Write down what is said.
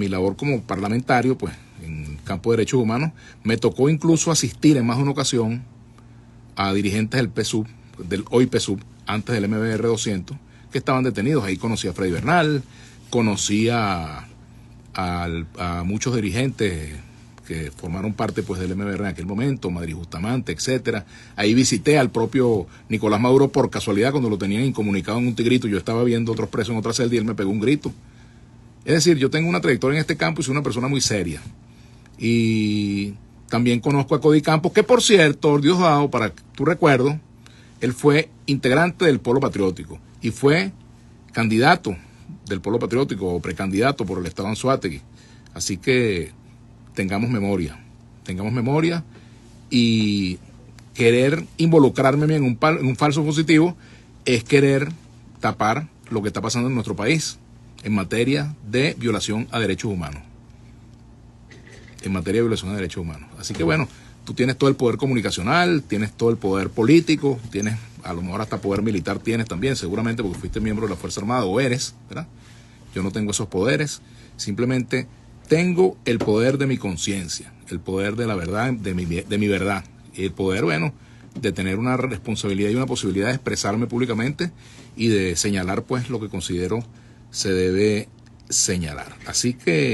mi labor como parlamentario, pues en campo de derechos humanos, me tocó incluso asistir en más de una ocasión a dirigentes del PSUB del hoy PSUB, antes del MBR 200, que estaban detenidos. Ahí conocí a Freddy Bernal, conocí a, muchos dirigentes que formaron parte pues del MBR en aquel momento, Madrid Justamante, etcétera. Ahí visité al propio Nicolás Maduro por casualidad cuando lo tenían incomunicado en un tigrito, yo estaba viendo otros presos en otra celda y él me pegó un grito. Es decir, yo tengo una trayectoria en este campo y soy una persona muy seria. Y también conozco a Cody Campos, que por cierto, Diosdado, para tu recuerdo, él fue integrante del Polo Patriótico y fue candidato del Polo Patriótico o precandidato por el Estado Anzuategui. Así que tengamos memoria, tengamos memoria y querer involucrarme en en un falso positivo es querer tapar lo que está pasando en nuestro país en materia de violación a derechos humanos. En materia de violación a derechos humanos. Así que bueno, tú tienes todo el poder comunicacional, tienes todo el poder político, tienes a lo mejor hasta poder militar tienes también, seguramente porque fuiste miembro de la Fuerza Armada o eres, ¿verdad? Yo no tengo esos poderes, simplemente tengo el poder de mi conciencia, el poder de la verdad, de mi, de mi verdad, el poder, bueno, de tener una responsabilidad y una posibilidad de expresarme públicamente y de señalar pues lo que considero se debe señalar. Así que